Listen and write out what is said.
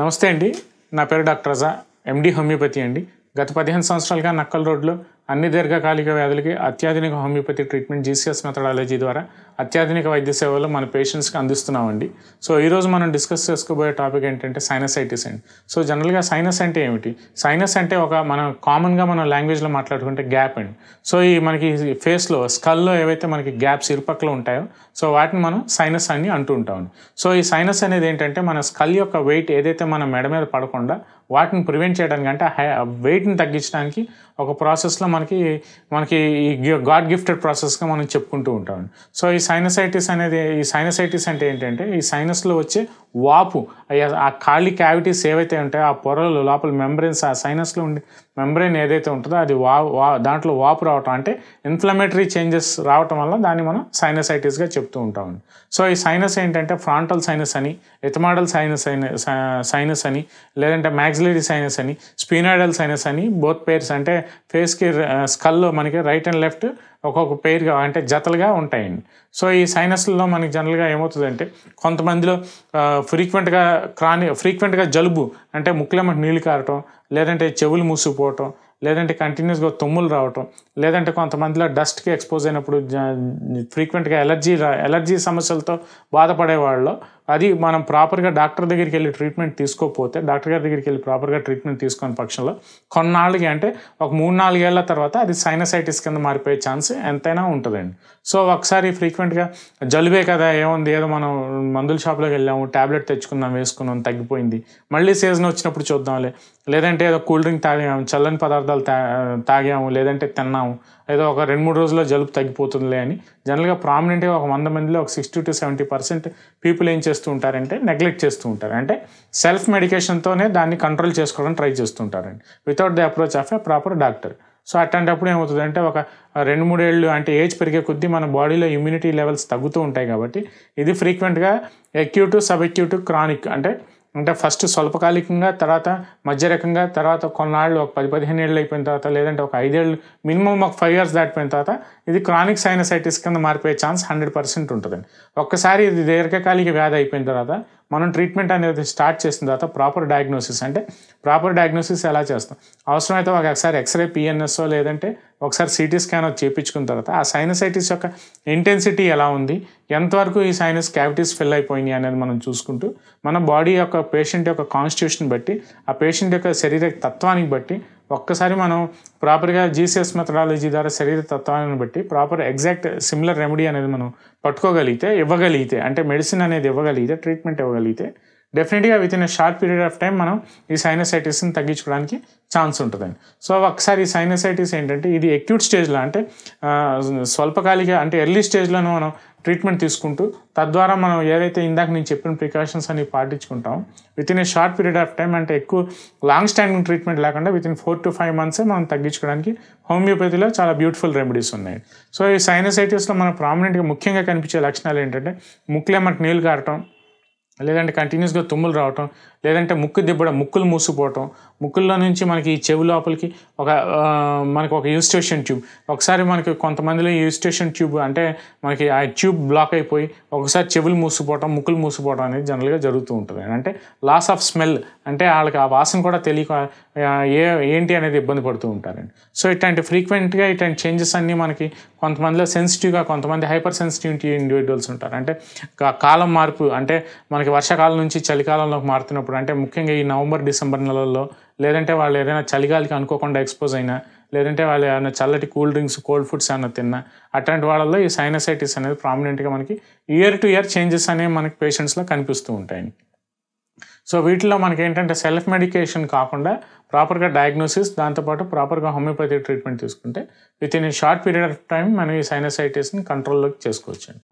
నమస్తే అండి నా పేరు డాక్టర్ రజా ఎండి హోమియోపతి అండి గత పదిహేను సంవత్సరాలుగా నక్కల్ రోడ్లో అన్ని దీర్ఘకాలిక వ్యాధులకి అత్యాధునిక హోమియోపతి ట్రీట్మెంట్ జీసీఎస్ మెథడాలజీ ద్వారా అత్యాధునిక వైద్య సేవలు మన పేషెంట్స్కి అందిస్తున్నామండి సో ఈరోజు మనం డిస్కస్ చేసుకోబోయే టాపిక్ ఏంటంటే సైనసైటిస్ అండి సో జనరల్గా సైనస్ అంటే ఏమిటి సైనస్ అంటే ఒక మన కామన్గా మనం లాంగ్వేజ్లో మాట్లాడుకుంటే గ్యాప్ అండి సో ఈ మనకి ఫేస్లో స్కల్లో ఏవైతే మనకి గ్యాప్స్ ఇరుపక్కలు ఉంటాయో సో వాటిని మనం సైనస్ అని అంటూ ఉంటాం సో ఈ సైనస్ అనేది ఏంటంటే మన స్కల్ యొక్క వెయిట్ ఏదైతే మన మెడ మీద పడకుండా వాటిని ప్రివెంట్ చేయడానికి అంటే వెయిట్ని తగ్గించడానికి ఒక ప్రాసెస్లో మన మనకి మనకి ఈ గాడ్ గిఫ్టెడ్ ప్రాసెస్గా మనం చెప్పుకుంటూ ఉంటాం సో ఈ సైనసైటిస్ అనేది ఈ సైనసైటిస్ అంటే ఏంటంటే ఈ సైనస్లో వచ్చే వాపు ఆ ఖాళీ క్యావిటీస్ ఏవైతే ఉంటాయో ఆ పొరలు లోపల మెంబ్రెన్స్ ఆ సైనస్లో ఉండే మెంబ్రెయిన్ ఏదైతే ఉంటుందో అది వా వా దాంట్లో వాపు రావటం అంటే ఇన్ఫ్లమేటరీ చేంజెస్ రావటం వల్ల దాన్ని మనం సైనసైటిస్గా చెప్తూ ఉంటాం సో ఈ సైనస్ ఏంటంటే ఫ్రాంటల్ సైనస్ అని ఎథమాడల్ సైనస్ సైనస్ అని లేదంటే మ్యాక్సిలరీ సైనస్ అని స్పీనాడల్ సైనస్ అని బోత్ పేర్స్ అంటే ఫేస్కి స్కల్లో మనకి రైట్ అండ్ లెఫ్ట్ ఒక్కొక్క పేరుగా అంటే జతలుగా ఉంటాయండి సో ఈ సైనస్లలో మనకి జనరల్గా ఏమవుతుందంటే కొంతమందిలో ఫ్రీక్వెంట్గా క్రాని ఫ్రీక్వెంట్గా జలుబు అంటే ముక్కులమ్మటి నీళ్ళు కారటం లేదంటే చెవులు మూసిపోవటం లేదంటే కంటిన్యూస్గా తుమ్ములు రావటం లేదంటే కొంతమందిలో డస్ట్కి ఎక్స్పోజ్ అయినప్పుడు ఫ్రీక్వెంట్గా ఎలర్జీ ఎలర్జీ సమస్యలతో బాధపడే వాళ్ళు అది మనం ప్రాపర్గా డాక్టర్ దగ్గరికి వెళ్ళి ట్రీట్మెంట్ తీసుకోకపోతే డాక్టర్ గారి దగ్గరికి వెళ్ళి ప్రాపర్గా ట్రీట్మెంట్ తీసుకునే పక్షంలో కొన్నాళ్ళకి అంటే ఒక మూడు నాలుగేళ్ల తర్వాత అది సైనసైటిస్ కింద మారిపోయే ఛాన్స్ ఎంతైనా ఉంటుందండి సో ఒకసారి ఫ్రీక్వెంట్గా జలుబే కదా ఏముంది ఏదో మనం మందుల షాప్లోకి వెళ్ళాము ట్యాబ్లెట్ తెచ్చుకుందాం వేసుకున్నాం తగ్గిపోయింది మళ్ళీ సీజన్ వచ్చినప్పుడు చూద్దాంలే లేదంటే ఏదో కూల్ డ్రింక్ తాగాము చల్లని పదార్థాలు తాగాము లేదంటే తిన్నాము ఏదో ఒక రెండు మూడు రోజుల్లో జలుబు తగ్గిపోతుందిలే అని జనరల్గా ప్రామినెంట్గా ఒక వంద మందిలో ఒక sixty to seventy percent people ఏం చేస్తూ ఉంటారంటే నెగ్లెక్ట్ చేస్తూ ఉంటారు అంటే సెల్ఫ్ మెడికేషన్తోనే దాన్ని కంట్రోల్ చేసుకోవడం ట్రై చేస్తుంటారండి without the approach of a proper doctor so అట్లాంటప్పుడు ఏమవుతుందంటే ఒక రెండు మూడేళ్ళు అంటే ఏజ్ పెరిగే కొద్దీ మన బాడీలో ఇమ్యూనిటీ లెవెల్స్ తగ్గుతూ ఉంటాయి కాబట్టి ఇది ఫ్రీక్వెంట్గా ఎక్యూట్ సబ్ ఎక్యూటు క్రానిక్ అంటే అంటే ఫస్ట్ స్వల్పకాలికంగా తర్వాత మధ్య రకంగా తర్వాత కొన్నాళ్ళు ఒక పది పదిహేను ఏళ్ళు అయిపోయిన తర్వాత లేదంటే ఒక ఐదేళ్ళు మినిమం ఒక ఫైవ్ ఇయర్స్ దాటిపోయిన తర్వాత ఇది క్రానిక్ సైనసైటిస్ కింద మారిపోయే ఛాన్స్ హండ్రెడ్ పర్సెంట్ ఉంటుందండి ఒక్కసారి ఇది దీర్ఘకాలిక వ్యాధి అయిపోయిన తర్వాత మనం ట్రీట్మెంట్ అనేది స్టార్ట్ చేసిన తర్వాత ప్రాపర్ డయాగ్నోసిస్ అంటే ప్రాపర్ డయాగ్నోసిస్ ఎలా చేస్తాం అవసరమైతే ఒకసారి ఎక్స్రే పిఎన్ఎస్ఓ లేదంటే ఒకసారి సిటీ స్కాన్ వచ్చి చేయించుకున్న తర్వాత ఆ సైనసైటిస్ యొక్క ఇంటెన్సిటీ ఎలా ఉంది ఎంతవరకు ఈ సైనస్ క్యావిటీస్ ఫిల్ అయిపోయినాయి అనేది మనం చూసుకుంటూ మన బాడీ యొక్క పేషెంట్ యొక్క కాన్స్టిట్యూషన్ బట్టి ఆ పేషెంట్ యొక్క శరీర తత్వానికి బట్టి ఒక్కసారి మనం ప్రాపర్గా జీసీఎస్ మెథడాలజీ ద్వారా శరీర తత్వాన్ని బట్టి ప్రాపర్ ఎగ్జాక్ట్ సిమిలర్ రెమెడీ అనేది మనం పట్టుకోగలిగితే ఇవ్వగలిగితే అంటే మెడిసిన్ అనేది ఇవ్వగలిగితే ట్రీట్మెంట్ ఇవ్వగలిగితే డెఫినెట్గా within short period of time మనం ఈ సైనసైటిస్ని తగ్గించుకోవడానికి ఛాన్స్ ఉంటుందండి సో ఒకసారి ఈ సైనసైటిస్ ఏంటంటే ఇది ఎక్యూట్ స్టేజ్లో అంటే స్వల్పకాలిక అంటే ఎర్లీ స్టేజ్లోనూ మనం ట్రీట్మెంట్ తీసుకుంటూ తద్వారా మనం ఏదైతే ఇందాక నేను చెప్పిన ప్రికాషన్స్ అని పాటించుకుంటాం within a short period of time అంటే ఎక్కువ లాంగ్ స్టాండింగ్ ట్రీట్మెంట్ లేకుండా within four to five మంత్సే మనం తగ్గించుకోవడానికి హోమియోపతిలో చాలా బ్యూటిఫుల్ రెమెడీస్ ఉన్నాయి సో ఈ సైనసైటిస్లో మన ప్రామినెంట్గా ముఖ్యంగా కనిపించే లక్షణాలు ఏంటంటే ముక్కులే మనకు నీళ్ళు కారటం లేదంటే కంటిన్యూస్గా తుమ్ములు రావటం లేదంటే ముక్కు దిబ్బడం ముక్కులు మూసుకుపోవటం ముక్కుల్లో నుంచి మనకి ఈ చెవి లోపలికి ఒక మనకు ఒక యూస్టేషన్ ట్యూబ్ ఒకసారి మనకి కొంతమందిలో యూస్టేషన్ ట్యూబ్ అంటే మనకి ఆ ట్యూబ్ బ్లాక్ అయిపోయి ఒకసారి చెవులు మూసిపోవటం ముక్కులు మూసిపోవడం అనేది జనరల్గా జరుగుతూ ఉంటుంది అంటే లాస్ ఆఫ్ స్మెల్ అంటే వాళ్ళకి ఆ వాసన కూడా తెలియక ఏ ఏంటి అనేది ఇబ్బంది పడుతూ ఉంటారండి సో ఇట్లాంటి ఫ్రీక్వెంట్గా ఇట్లాంటి చేంజెస్ అన్నీ మనకి కొంతమందిలో సెన్సిటివ్గా కొంతమంది హైపర్ సెన్సిటివిటీ ఇండివిజువల్స్ ఉంటారు అంటే కాలం మార్పు అంటే మనకి వర్షాకాలం నుంచి చలికాలంలోకి మారుతున్నప్పుడు అంటే ముఖ్యంగా ఈ నవంబర్ డిసెంబర్ నెలల్లో లేదంటే వాళ్ళు ఏదైనా చలిగాలికి అనుకోకుండా ఎక్స్పోజ్ అయినా లేదంటే వాళ్ళు ఏమైనా చల్లటి కూల్ డ్రింక్స్ కోల్డ్ ఫుడ్స్ ఏమైనా తిన్నా అట్లాంటి వాళ్ళల్లో ఈ సైనసైటిస్ అనేది ప్రామినెంట్గా మనకి ఇయర్ టు ఇయర్ చేంజెస్ అనేవి మనకి పేషెంట్స్లో కనిపిస్తూ ఉంటాయి సో వీటిలో మనకి ఏంటంటే సెల్ఫ్ మెడికేషన్ కాకుండా ప్రాపర్గా డయాగ్నోసిస్ దాంతోపాటు ప్రాపర్గా హోమియోపతి ట్రీట్మెంట్ తీసుకుంటే within short period of time మనం ఈ సైనసైటిస్ని కంట్రోల్లోకి చేసుకోవచ్చు